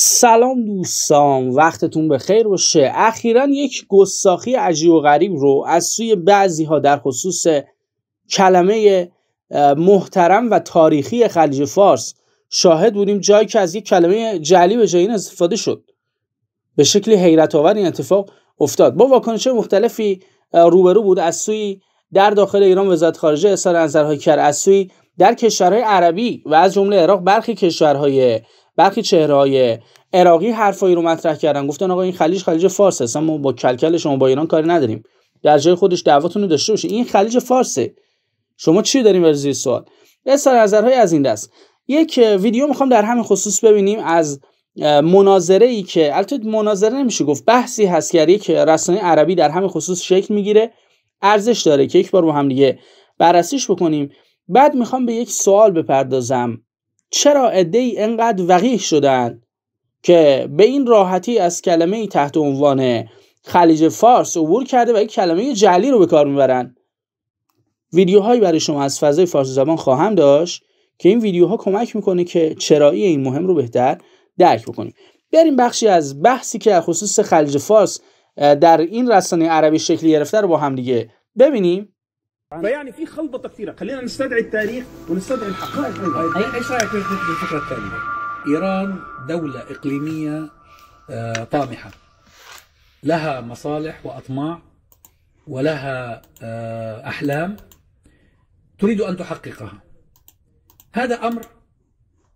سلام دوستان وقتتون به خیر باشه اخیرا یک گستاخی عجیب و غریب رو از سوی بعضی ها در خصوص کلمه محترم و تاریخی خلیج فارس شاهد بودیم جایی که از یک کلمه جلی به جایی استفاده شد به شکلی حیرت آور این اتفاق افتاد با واکنش مختلفی روبرو بود از سوی در داخل ایران وزارت خارجه اصال نظرهایی کرد از سوی در کشورهای عربی و از جمله عراق برخی کشورهای برخی چهرهای عراقی حرفایی رو مطرح کردن گفتن آقا این خلیج خلیج فارس اصلا ما با کلکل شما با ایران کاری نداریم در جای خودش دعواتون رو داشته باشه این خلیج فارسه شما چی داریم برای زیر سوال اصلا نظرهای از این دست یک ویدیو میخوام در همین خصوص ببینیم از مناظره ای که البته مناظره نمیشه گفت بحثی هست که رسانه عربی در همین خصوص شکل میگیره ارزش داره که یک بار با هم دیگه بررسیش بکنیم بعد میخوام به یک سوال بپردازم چرا عده ای انقدر وقیح شدن که به این راحتی از کلمه تحت عنوان خلیج فارس عبور کرده و یک کلمه جلی رو به کار میبرن ویدیوهایی برای شما از فضای فارسی زبان خواهم داشت که این ویدیوها کمک میکنه که چرایی این مهم رو بهتر درک بکنیم بریم بخشی از بحثی که خصوص خلیج فارس در این رسانه عربی شکلی گرفته رو با هم دیگه ببینیم فيعني في خلطه كثيره خلينا نستدعي التاريخ ونستدعي الحقائق ايش رايك في الفكره التاليه؟ ايران دوله اقليميه آه، طامحه لها مصالح واطماع ولها آه، احلام تريد ان تحققها هذا امر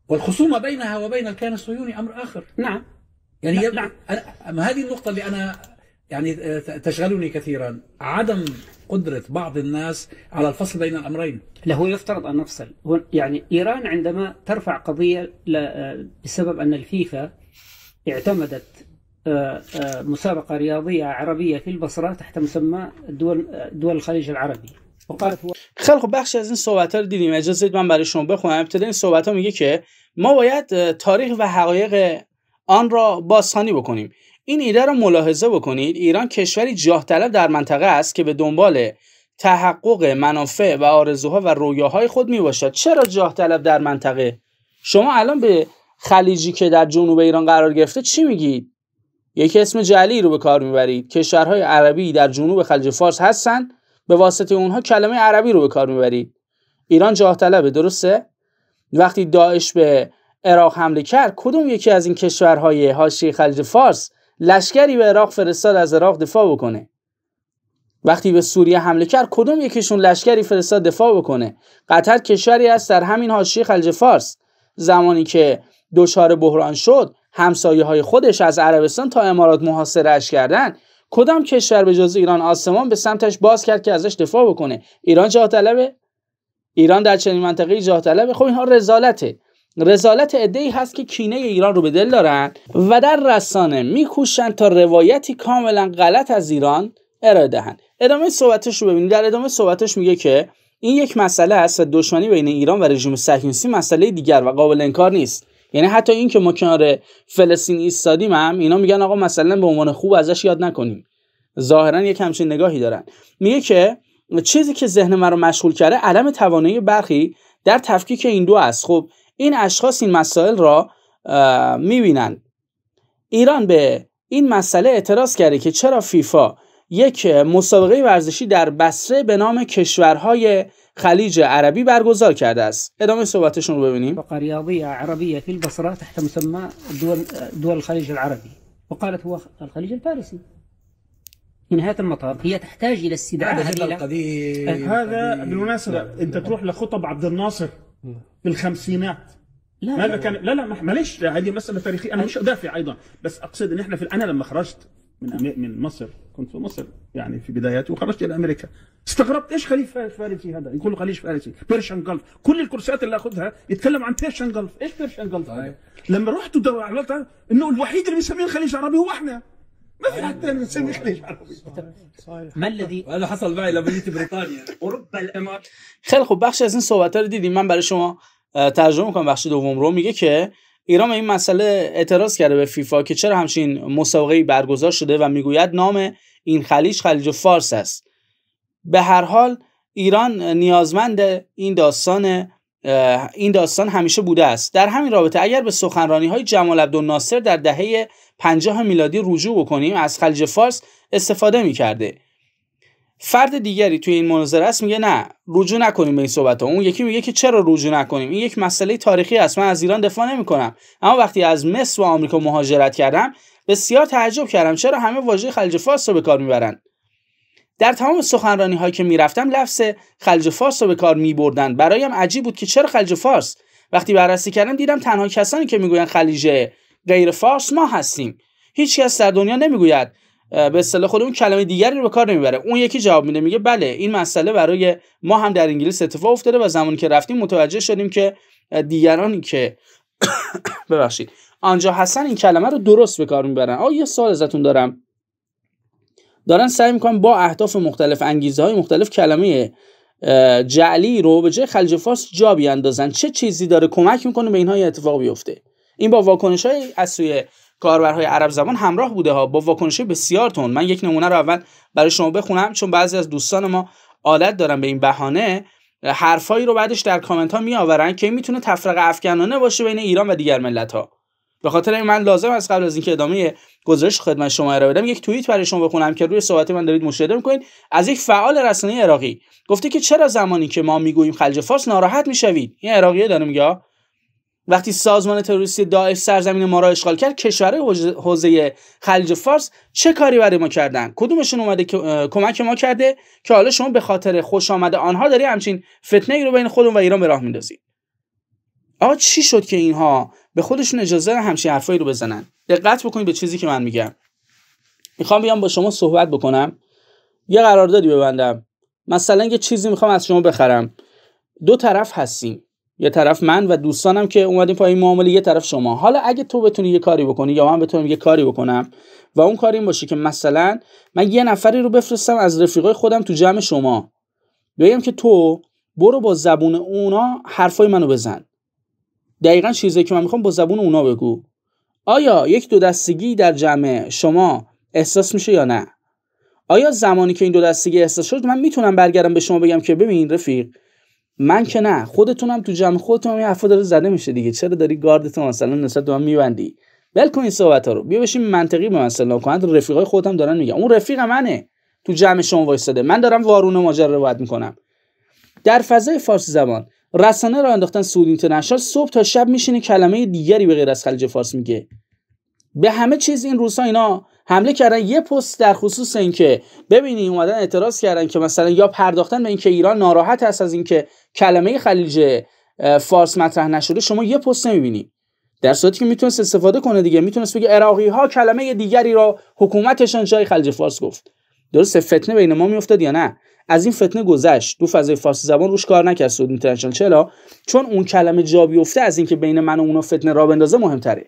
والخصومه بينها وبين الكيان الصهيوني امر اخر نعم يعني نعم. يب... نعم. أنا... هذه النقطه اللي انا يعني آه، تشغلني كثيرا عدم قدرة بعض الناس على الفصل بين الأمرين له يفترض أن نفصل يعني إيران عندما ترفع قضية بسبب أن الفيفا اعتمدت آه، آه، مسابقة رياضية عربية في البصرة تحت مسمى دول, آه، دول الخليج العربي خیلی خوب بخشی از این صحبت ها رو دیدیم اجازه من برای شما بخونم ابتدا این صحبت ها میگه که ما باید تاریخ و حقایق آن را بازخوانی بکنیم این ایده رو ملاحظه بکنید ایران کشوری جاه در منطقه است که به دنبال تحقق منافع و آرزوها و رویاهای خود می باشد چرا جاه در منطقه شما الان به خلیجی که در جنوب ایران قرار گرفته چی میگید یک اسم جلی رو به کار میبرید کشورهای عربی در جنوب خلیج فارس هستند به واسطه اونها کلمه عربی رو به کار میبرید ایران جاه طلبه درسته وقتی داعش به عراق حمله کرد کدوم یکی از این کشورهای حاشیه خلیج فارس لشکری به عراق فرستاد از عراق دفاع بکنه وقتی به سوریه حمله کرد کدوم یکیشون لشکری فرستاد دفاع بکنه قطر کشوری است در همین حاشیه خلیج فارس زمانی که دچار بحران شد همسایه های خودش از عربستان تا امارات اش کردن کدام کشور به جز ایران آسمان به سمتش باز کرد که ازش دفاع بکنه ایران جاه طلبه ایران در چنین منطقه جاه طلبه خب اینها رزالته رسالت ای هست که کینه ایران رو به دل دارن و در رسانه میکوشن تا روایتی کاملا غلط از ایران ارائه دهند ادامه صحبتش رو ببینید در ادامه صحبتش میگه که این یک مسئله است و دشمنی بین ایران و رژیم صهیونیستی مسئله دیگر و قابل انکار نیست یعنی حتی این که ما کنار فلسطین ایستادیم هم اینا میگن آقا مثلا به عنوان خوب ازش یاد نکنیم ظاهرا یک همچین نگاهی دارن میگه که چیزی که ذهن رو مشغول کرده علم توانایی برخی در تفکیک این دو است خب این اشخاص این مسائل را میبینند ایران به این مسئله اعتراض کرده که چرا فیفا یک مسابقه ورزشی در بسره به نام کشورهای خلیج عربی برگزار کرده است ادامه صحبتشون رو ببینیم ریاضیه عربیه في البصره تحت مسمى دول دول الخليج العربي وقالت هو الخليج الفارسي في نهايه المطاف هي تحتاج الى استدعاء هذا القديم هذا بالمناسبه انت تروح لخطب عبد الناصر بالخمسينات لا ماذا كان لا لا معلش هذه مساله تاريخيه انا مش ادافع ايضا بس اقصد ان احنا في انا لما خرجت من من مصر كنت في مصر يعني في بداياتي وخرجت الى امريكا استغربت ايش خليج فارسي هذا يقولوا خليج فارسي بيرشن جلف كل الكورسات اللي اخذها يتكلم عن بيرشن جلف ايش بيرشن جلف طيب. لما رحت ودورت انه الوحيد اللي بيسميه الخليج العربي هو احنا ما في حتى ما الذي هذا حصل معي لما اوروبا خیلی خوب بخشی از این صحبت رو دیدیم من برای شما ترجمه میکنم بخش دوم رو میگه که ایران این مسئله اعتراض کرده به فیفا که چرا همچین مسابقه برگزار شده و میگوید نام این خلیج خلیج فارس است به هر حال ایران نیازمند این داستان این داستان همیشه بوده است در همین رابطه اگر به سخنرانی های جمال عبدالناصر در دهه 50 میلادی رجوع بکنیم از خلیج فارس استفاده کرده فرد دیگری توی این مناظره است میگه نه رجوع نکنیم به این صحبت ها اون یکی میگه که چرا رجوع نکنیم این یک مسئله تاریخی است من از ایران دفاع نمی کنم اما وقتی از مصر و آمریکا مهاجرت کردم بسیار تعجب کردم چرا همه واژه خلیج فارس رو به کار میبرند در تمام سخنرانی هایی که میرفتم لفظ خلیج فارس رو به کار می بردن برایم عجیب بود که چرا خلیج فارس وقتی بررسی کردم دیدم تنها کسانی که میگویند خلیج غیر فارس ما هستیم هیچ کس در دنیا نمیگوید به اصطلاح خود اون کلمه دیگری رو به کار نمیبره اون یکی جواب میده میگه بله این مسئله برای ما هم در انگلیس اتفاق افتاده و زمانی که رفتیم متوجه شدیم که دیگرانی که ببخشید آنجا هستن این کلمه رو درست به کار میبرن آ یه سوال ازتون دارم دارن سعی میکنن با اهداف مختلف انگیزه های مختلف کلمه جعلی رو به جای خلیج فارس جا بیاندازن چه چیزی داره کمک میکنه به اینها اتفاق بیفته این با واکنش های از سوی کاربرهای عرب زبان همراه بوده ها با واکنش بسیار تون من یک نمونه رو اول برای شما بخونم چون بعضی از دوستان ما عادت دارن به این بهانه حرفایی رو بعدش در کامنت ها میآورن که میتونه تفرقه افکنانه باشه بین ایران و دیگر ملت ها به خاطر این من لازم است قبل از اینکه ادامه گزارش خدمت شما ارائه بدم یک توییت برای شما بخونم که روی صحبت من دارید مشاهده میکنید از یک فعال رسانه عراقی گفته که چرا زمانی که ما میگوییم خلیج فارس ناراحت میشوید این عراقیه داره میگه وقتی سازمان تروریستی داعش سرزمین ما را اشغال کرد کشور حوزه خلیج فارس چه کاری برای ما کردن کدومشون اومده کمک ما کرده که حالا شما به خاطر خوش آمده آنها داری همچین فتنه ای رو بین خودمون و ایران به راه میندازید آقا چی شد که اینها به خودشون اجازه همچین حرفایی رو بزنن دقت بکنید به چیزی که من میگم میخوام بیام با شما صحبت بکنم یه قراردادی ببندم مثلا یه چیزی میخوام از شما بخرم دو طرف هستیم یه طرف من و دوستانم که اومدیم پای معامله یه طرف شما حالا اگه تو بتونی یه کاری بکنی یا من بتونم یه کاری بکنم و اون کاری این باشه که مثلا من یه نفری رو بفرستم از رفیقای خودم تو جمع شما بگم که تو برو با زبون اونا حرفای منو بزن دقیقا چیزی که من میخوام با زبون اونا بگو آیا یک دو دستگی در جمع شما احساس میشه یا نه آیا زمانی که این دو دستگی احساس شد من میتونم برگردم به شما بگم که ببین رفیق من که نه خودتونم تو جمع خودتون این حرفا داره زده میشه دیگه چرا داری گاردتون مثلا نسبت به من میبندی ول این صحبت ها رو بیا بشین منطقی به من سلام کن رفیقای خودم دارن میگن اون رفیق منه تو جمع شما وایساده من دارم وارونه ماجرا رو باید میکنم در فضای فارسی زبان رسانه را انداختن سود اینترنشنال صبح تا شب میشینه کلمه دیگری به غیر از خلیج فارس میگه به همه چیز این روسا اینا حمله کردن یه پست در خصوص اینکه ببینی اومدن اعتراض کردن که مثلا یا پرداختن به اینکه ایران ناراحت است از اینکه کلمه خلیج فارس مطرح نشده شما یه پست نمیبینی در صورتی که میتونست استفاده کنه دیگه میتونست بگه عراقی ها کلمه دیگری را حکومتشان جای خلیج فارس گفت درسته فتنه بین ما میافتاد یا نه از این فتنه گذشت دو فضای فارسی زبان روش کار نکرد سود اینترنشنال چرا چون اون کلمه جا بیفته از اینکه بین من و اونا فتنه را بندازه مهمتره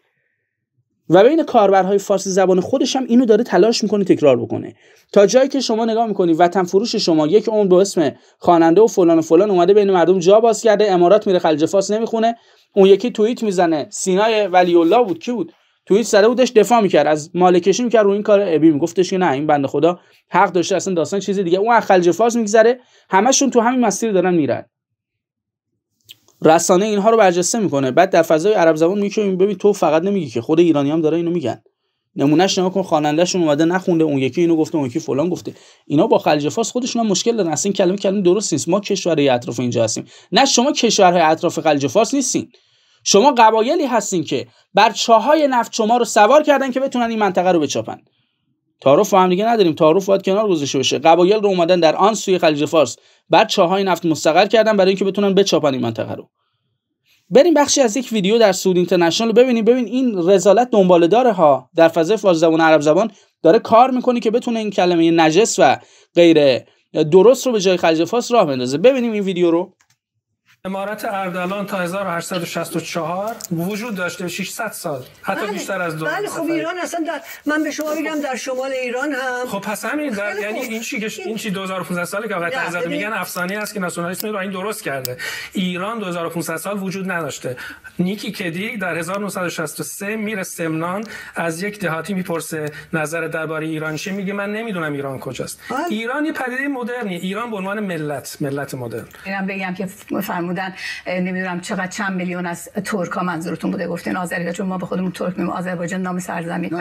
و بین کاربرهای فارسی زبان خودش هم اینو داره تلاش میکنه تکرار بکنه تا جایی که شما نگاه میکنی وطن فروش شما یک اون به اسم خواننده و فلان و فلان اومده بین مردم جا باز کرده امارات میره خلیج فارس نمیخونه اون یکی توییت میزنه سینای ولی الله بود کی بود تو این سره بودش دفاع میکرد از مالکشی میکرد رو این کار ابی میگفتش که نه این بنده خدا حق داشته اصلا داستان چیز دیگه اون از خلج فارس میگذره همشون تو همین مسیر دارن میرن رسانه اینها رو برجسته میکنه بعد در فضای عرب زبان میگه ببین تو فقط نمیگی که خود ایرانی هم داره اینو میگن نمونهش نگاه کن خوانندهشون اومده نخونده اون یکی اینو گفته اون یکی فلان گفته اینا با خلیج فارس خودشون هم مشکل دارن اصلا کلمه کلمه درست نیست ما کشورهای اطراف اینجا هستیم نه شما کشورهای اطراف خلیج فارس نیستین شما قبایلی هستین که بر چاهای نفت شما رو سوار کردن که بتونن این منطقه رو بچاپن تعارف هم دیگه نداریم تعارف باید کنار گذاشته بشه قبایل رو اومدن در آن سوی خلیج فارس بر چاهای نفت مستقر کردن برای اینکه بتونن بچاپن این منطقه رو بریم بخشی از یک ویدیو در سود اینترنشنال رو ببینیم ببین این رزالت دنباله داره ها در فضای فارس زبان عرب زبان داره کار میکنه که بتونه این کلمه نجس و غیر درست رو به جای خلیج فارس راه بندازه ببینیم این ویدیو رو امارت اردلان تا 1864 وجود داشته 600 سال حتی بله. بیشتر از دو بله خب ایران اصلا در من به شما میگم در شمال ایران هم خب پس همین در یعنی این چی که این چی 2500 سالی که آقای طرزی میگن افسانه است که ناسیونالیسم رو این درست کرده ایران 2500 سال وجود نداشته نیکی کدی در 1963 میره سمنان از یک دهاتی میپرسه نظر درباره ایران چی میگه من نمیدونم ایران کجاست بله. ایران یه پدیده مدرنی ایران به عنوان ملت ملت مدرن اینم بگم که فرمودن نمیدونم چقدر چند میلیون از ترک ها منظورتون بوده گفتین آذری چون ما به خودمون ترک میم آذربایجان نام سرزمین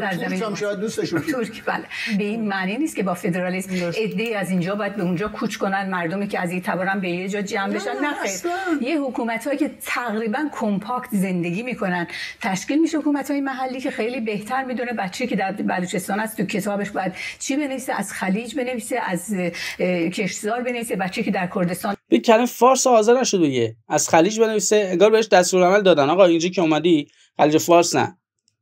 سرزمین هم شاید دوستشون ترک بله به این معنی نیست که با فدرالیسم ایده از اینجا باید به اونجا کوچ کنن مردمی که از این تبارم به یه جا جمع بشن نه خیر یه حکومت هایی که تقریبا کمپاکت زندگی میکنن تشکیل میشه حکومت های محلی که خیلی بهتر میدونه بچه که در بلوچستان است تو کتابش باید چی بنویسه از خلیج بنویسه از کشتزار بنویسه بچه که در کردستان یه کلمه فارس حاضر نشد بگه از خلیج بنویسه انگار بهش دستور عمل دادن آقا اینجا که اومدی خلیج فارس نه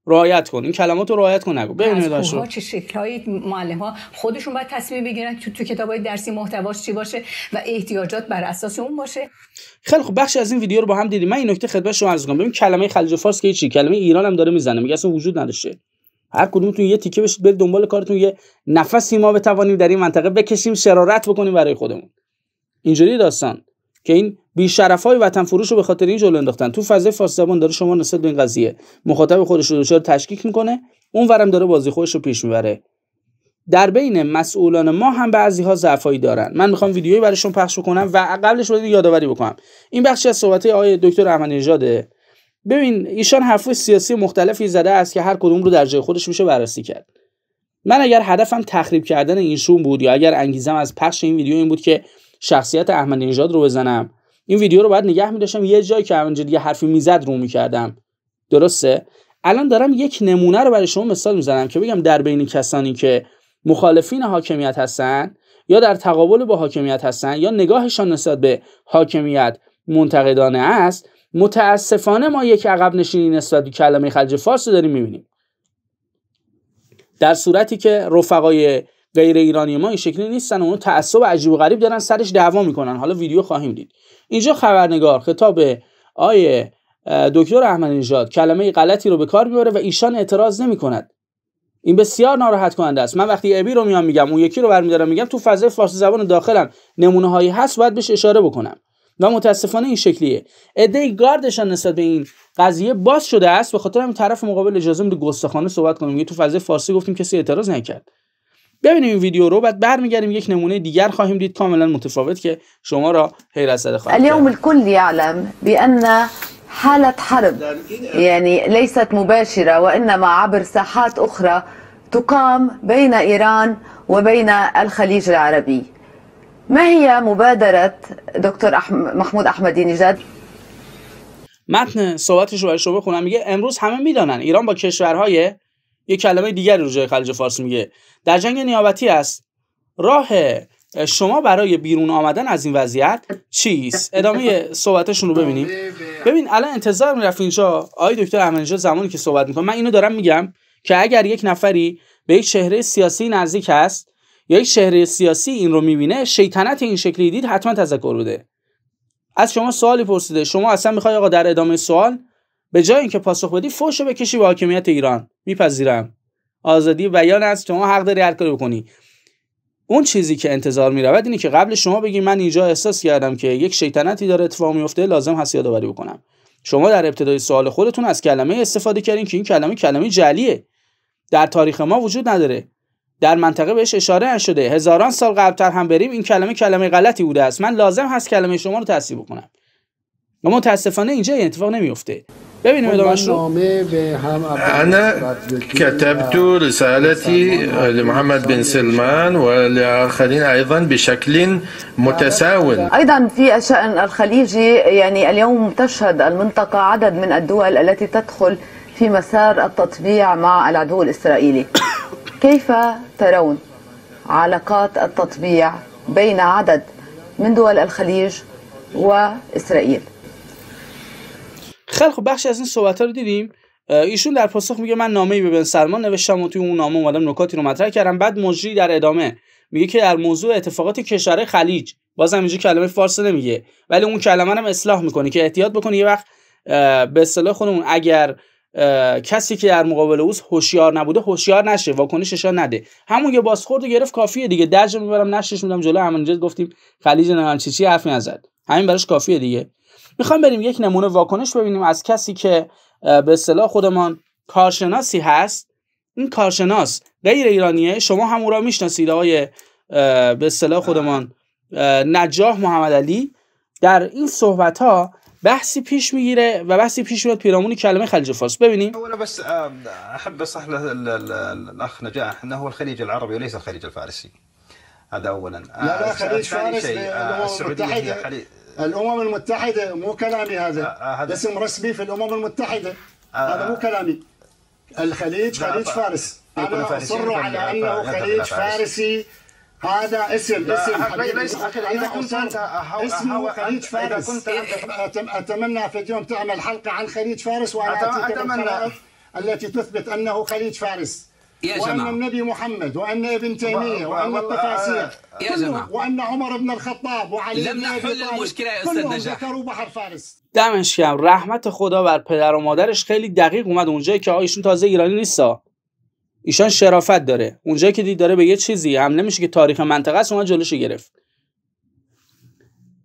رعایت کن این کلمات رو رعایت کن نگو ببینید داشو چه شکلای معلم ها خودشون باید تصمیم بگیرن تو تو کتابای درسی محتواش چی باشه و احتیاجات بر اساس اون باشه خیلی خب بخشی از این ویدیو رو با هم دیدیم من این نکته خدمت شما عرض کنم ببین کلمه خلیج فارس که چی کلمه ایران هم داره میزنه میگه اصلا وجود نداشته هر کدومتون یه تیکه بشید برید دنبال کارتون یه نفسی ما بتوانیم در این منطقه بکشیم شرارت بکنیم برای خودمون اینجوری داستان که این شرف های وطن فروش رو به خاطر این جلو انداختن تو فضای فارسی زبان داره شما نسبت به این قضیه مخاطب خودش رو دچار تشکیک میکنه اون ورم داره بازی خودش رو پیش میبره در بین مسئولان ما هم بعضی ها ضعفایی دارن من میخوام ویدیویی براشون پخش کنم و قبلش باید یادآوری بکنم این بخشی از صحبت آقای دکتر احمدی نژاده ببین ایشان حرف سیاسی مختلفی زده است که هر کدوم رو در جای خودش میشه بررسی کرد من اگر هدفم تخریب کردن این شوم بود یا اگر انگیزم از پخش این ویدیو این بود که شخصیت احمد نژاد رو بزنم این ویدیو رو باید نگه میداشتم یه جایی که اونجا دیگه حرفی میزد رو میکردم درسته الان دارم یک نمونه رو برای شما مثال میزنم که بگم در بین کسانی که مخالفین حاکمیت هستن یا در تقابل با حاکمیت هستن یا نگاهشان نسبت به حاکمیت منتقدانه است متاسفانه ما یک عقب نشینی نسبت به کلمه خلج فارس رو داریم میبینیم در صورتی که رفقای غیر ایرانی ما این شکلی نیستن و اون تعصب عجیب و غریب دارن سرش دعوا میکنن حالا ویدیو خواهیم دید اینجا خبرنگار خطاب آیه دکتر احمد نژاد کلمه غلطی رو به کار میبره و ایشان اعتراض نمی کند این بسیار ناراحت کننده است من وقتی ابی رو میام میگم اون یکی رو برمیدارم میگم تو فضای فارسی زبان داخلم نمونه هایی هست باید بهش اشاره بکنم و متاسفانه این شکلیه ایده گاردشان نسبت به این قضیه باز شده است به خاطر همین طرف مقابل اجازه میده گستاخانه صحبت میگه تو فضای فارسی گفتیم کسی اعتراض نکرد ببینیم این ویدیو رو بعد برمیگردیم یک نمونه دیگر خواهیم دید کاملا متفاوت که شما را حیرت زده خواهد اليوم الكل يعلم بان حالة حرب يعني ليست مباشره وإنما عبر ساحات اخرى تقام بين إيران وبين الخليج العربي ما هي مبادرة دكتور محمود أحمدی نژاد متن صحبتش رو برای شما بخونم میگه امروز همه میدانن ایران با کشورهای یک کلمه دیگر رو جای خلیج فارس میگه در جنگ نیابتی است راه شما برای بیرون آمدن از این وضعیت چیست ادامه صحبتشون رو ببینیم ببین الان انتظار میرفت اینجا آقای دکتر احمدینژاد زمانی که صحبت میکنه من اینو دارم میگم که اگر یک نفری به یک چهره سیاسی نزدیک است یا یک چهره سیاسی این رو میبینه شیطنت این شکلی دید حتما تذکر بوده از شما سوالی پرسیده شما اصلا میخوای آقا در ادامه سوال به جای اینکه پاسخ بدی فوش بکشی به حاکمیت ایران میپذیرم آزادی بیان است شما حق داری هر کاری بکنی اون چیزی که انتظار میرود اینه که قبل شما بگی من اینجا احساس کردم که یک شیطنتی داره اتفاق میفته لازم هست یادآوری بکنم شما در ابتدای سوال خودتون از کلمه استفاده کردین که این کلمه کلمه جلیه در تاریخ ما وجود نداره در منطقه بهش اشاره شده هزاران سال قبلتر هم بریم این کلمه کلمه غلطی بوده است من لازم هست کلمه شما رو تصحیح بکنم و متاسفانه اینجا این اتفاق نمیفته ببینیم ادامش رو أنا كتبت رسالتي لمحمد بن سلمان ولآخرين أيضا بشكل متساو أيضا في الشأن الخليجي يعني اليوم تشهد المنطقة عدد من الدول التي تدخل في مسار التطبيع مع العدو الإسرائيلي كيف ترون علاقات التطبيع بين عدد من دول الخليج وإسرائيل خیلی خب بخشی از این صحبت ها رو دیدیم ایشون در پاسخ میگه من نامه ای به بن سلمان نوشتم و توی اون نامه اومدم نکاتی رو مطرح کردم بعد مجری در ادامه میگه که در موضوع اتفاقات کشور خلیج بازم اینجا کلمه فارس نمیگه ولی اون کلمه هم اصلاح میکنه که احتیاط بکنه یه وقت به اصطلاح خودمون اگر کسی که در مقابل اوس هوشیار نبوده هوشیار نشه واکنشش نده همون یه بازخورد گرفت کافیه دیگه درج میبرم نشش میدم جلو همونجا گفتیم خلیج نمیدونم چی چی حرفی نزد همین براش کافیه دیگه میخوام بریم یک نمونه واکنش ببینیم از کسی که به اصطلاح خودمان کارشناسی هست این کارشناس غیر ایرانیه شما هم او را میشناسید آقای به اصطلاح بله. خودمان نجاح محمد علی در این صحبت ها بحثی پیش میگیره و بحثی پیش میاد پیرامون کلمه خلیج فارس ببینیم اولا بس احب صح الاخ نجاح انه هو الخليج العربي وليس الخليج الفارسي هذا اولا لا لا فارس الامم المتحده مو كلامي آه، آه، هذا اسم رسمي في الامم المتحده آه، هذا مو كلامي الخليج خليج فارس انا اصر على انه خليج فارسي هذا اسم اسم اذا كنت اسمه خليج فارس إيه، إيه، اتمنى في اليوم تعمل حلقه عن خليج فارس وانا اتمنى التي تثبت انه خليج فارس يا وأن جماعة. النبي محمد وأن ابن تيمية وأن التفاسير يا جماعة وأن عمر بن الخطاب وعلي لم نحل المشكلة يا أستاذ نجاح ذكروا بحر فارس دمش گرم رحمت خدا بر پدر و مادرش خیلی دقیق اومد اونجایی که آیشون تازه ایرانی نیستا ایشان شرافت داره اونجایی که دید داره به یه چیزی حمله میشه که تاریخ منطقه است اونجا جلوشو گرفت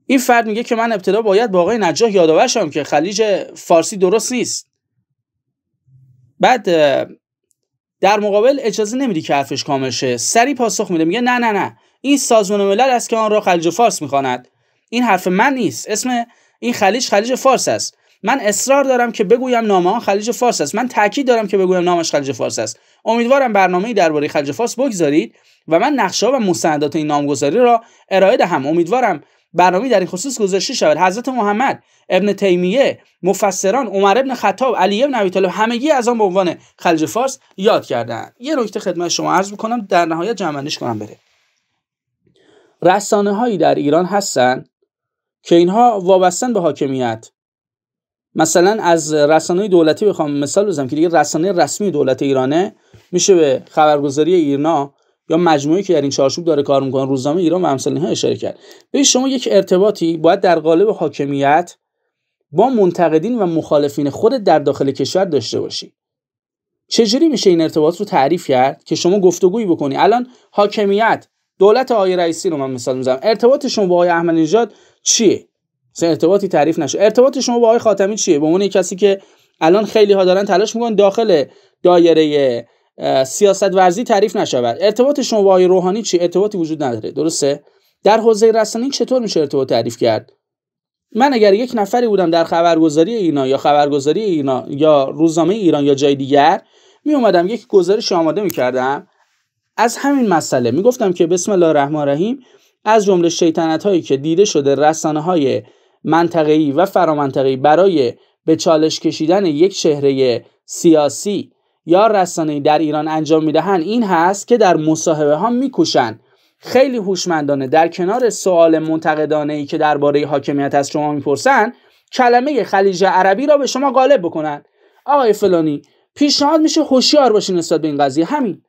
این فرد میگه که من ابتدا باید با آقای نجاح یادآور شم که خلیج فارسی درست نیست بعد در مقابل اجازه نمیدی که حرفش کامل شه سری پاسخ میده میگه نه نه نه این سازمان ملل است که آن را خلیج فارس میخواند این حرف من نیست اسم این خلیج خلیج فارس است من اصرار دارم که بگویم نام آن خلیج فارس است من تاکید دارم که بگویم نامش خلیج فارس است امیدوارم برنامه‌ای درباره خلیج فارس بگذارید و من نقشه و مستندات این نامگذاری را ارائه دهم امیدوارم برنامه در این خصوص گذاشته شود حضرت محمد ابن تیمیه مفسران عمر ابن خطاب علی ابن ابی طالب همگی از آن به عنوان خلج فارس یاد کردند. یه نکته خدمت شما عرض میکنم در نهایت جمعنش کنم بره رسانه هایی در ایران هستن که اینها وابستن به حاکمیت مثلا از رسانه دولتی بخوام مثال بزنم که دیگه رسانه رسمی دولت ایرانه میشه به خبرگزاری ایرنا یا مجموعی که در این چارچوب داره کار میکنه روزنامه ایران و امثال اینها اشاره کرد ببین شما یک ارتباطی باید در قالب حاکمیت با منتقدین و مخالفین خود در داخل کشور داشته باشی چجوری میشه این ارتباط رو تعریف کرد که شما گفتگویی بکنی الان حاکمیت دولت آقای رئیسی رو من مثال میزنم ارتباط شما با آقای احمدی نژاد چیه مثلا ارتباطی تعریف نشه ارتباط شما با آقای خاتمی چیه به عنوان کسی که الان خیلی ها دارن تلاش میکنن داخل دایره سیاست ورزی تعریف نشود ارتباط شما با روحانی چی ارتباطی وجود نداره درسته در حوزه رسانه چطور میشه ارتباط تعریف کرد من اگر یک نفری بودم در خبرگزاری اینا یا خبرگزاری اینا یا روزنامه ایران یا جای دیگر می اومدم یک گزارش آماده میکردم از همین مسئله می که بسم الله الرحمن الرحیم از جمله شیطنت هایی که دیده شده رسانه های منطقه‌ای و فرامنطقه‌ای برای به چالش کشیدن یک چهره سیاسی یا رسانه در ایران انجام میدهند این هست که در مصاحبه ها میکوشن خیلی هوشمندانه در کنار سوال منتقدانه ای که درباره حاکمیت از شما میپرسند کلمه خلیج عربی را به شما غالب بکنند. آقای فلانی پیشنهاد میشه هوشیار باشین نسبت به این قضیه همین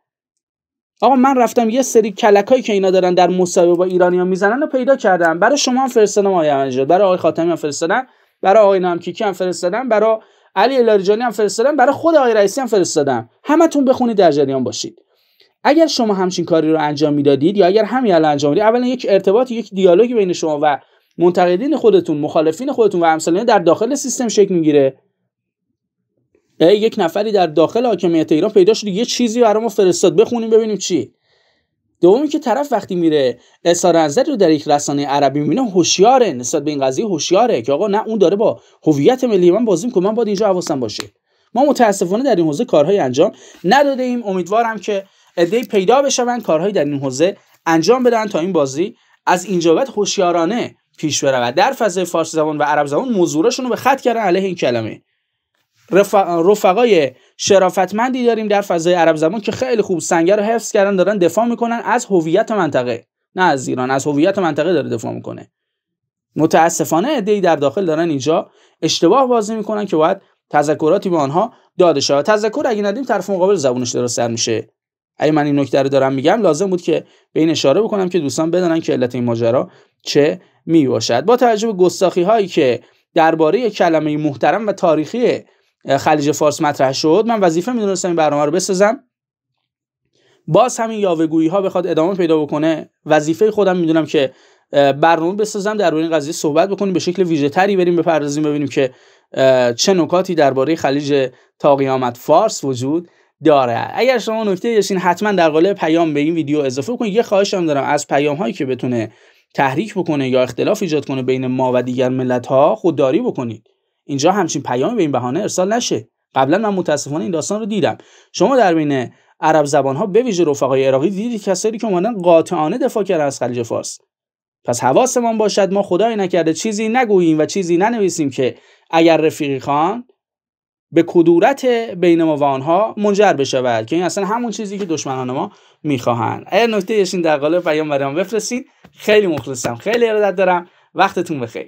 آقا من رفتم یه سری کلکایی که اینا دارن در مصاحبه با ها میزنن رو پیدا کردم برای شما هم فرستادم آقای برای آقای خاتمی هم فرستادم برای آقای نامکیکی هم فرستادم برای علی لاریجانی هم فرستادم برای خود آقای رئیسی هم فرستادم همتون بخونید در جریان باشید اگر شما همچین کاری رو انجام میدادید یا اگر همین الان انجام میدید اولا یک ارتباط یک دیالوگی بین شما و منتقدین خودتون مخالفین خودتون و همسالین در داخل سیستم شکل میگیره یک نفری در داخل حاکمیت ایران پیدا شد یه چیزی برای ما فرستاد بخونیم ببینیم چی دومی که طرف وقتی میره اظهار نظر رو در یک رسانه عربی میبینه هوشیاره نسبت به این قضیه هوشیاره که آقا نه اون داره با هویت ملی من بازی میکنه من باید اینجا حواسم باشه ما متاسفانه در این حوزه کارهای انجام نداده ایم امیدوارم که ایده پیدا بشون کارهایی در این حوزه انجام بدن تا این بازی از اینجا بعد هوشیارانه پیش و در فضای فارسی زبان و عرب زبان موضوعشون رو به خط کردن علیه این کلمه رفقای شرافتمندی داریم در فضای عرب زبان که خیلی خوب سنگر رو حفظ کردن دارن دفاع میکنن از هویت منطقه نه از ایران از هویت منطقه داره دفاع میکنه متاسفانه ای در داخل دارن اینجا اشتباه بازی میکنن که باید تذکراتی به آنها داده شود تذکر اگه ندیم طرف مقابل زبونش درست سر میشه اگه من این نکته رو دارم میگم لازم بود که به این اشاره بکنم که دوستان بدانن که علت این ماجرا چه میباشد با توجه به گستاخی هایی که درباره کلمه محترم و تاریخی خلیج فارس مطرح شد من وظیفه میدونستم این برنامه رو بسازم باز همین یاوهگویی ها بخواد ادامه پیدا بکنه وظیفه خودم میدونم که برنامه بسازم در این قضیه صحبت بکنیم به شکل ویژه تری بریم بپردازیم ببینیم که چه نکاتی درباره خلیج تا قیامت فارس وجود داره اگر شما نکته داشتین حتما در قالب پیام به این ویدیو اضافه کنید یه خواهش هم دارم از پیام هایی که بتونه تحریک بکنه یا اختلاف ایجاد کنه بین ما و دیگر ملت ها خودداری بکنید اینجا همچین پیامی به این بهانه ارسال نشه قبلا من متاسفانه این داستان رو دیدم شما در بین عرب زبان ها به ویژه رفقای عراقی دیدید کسایی که اومدن قاطعانه دفاع کردن از خلیج فارس پس حواسمان باشد ما خدای نکرده چیزی نگوییم و چیزی ننویسیم که اگر رفیقی خان به کدورت بین ما و آنها منجر بشود که این اصلا همون چیزی که دشمنان ما میخواهند اگر نکته در قالب پیام بفرستید خیلی مخلصم خیلی ارادت دارم وقتتون بخیر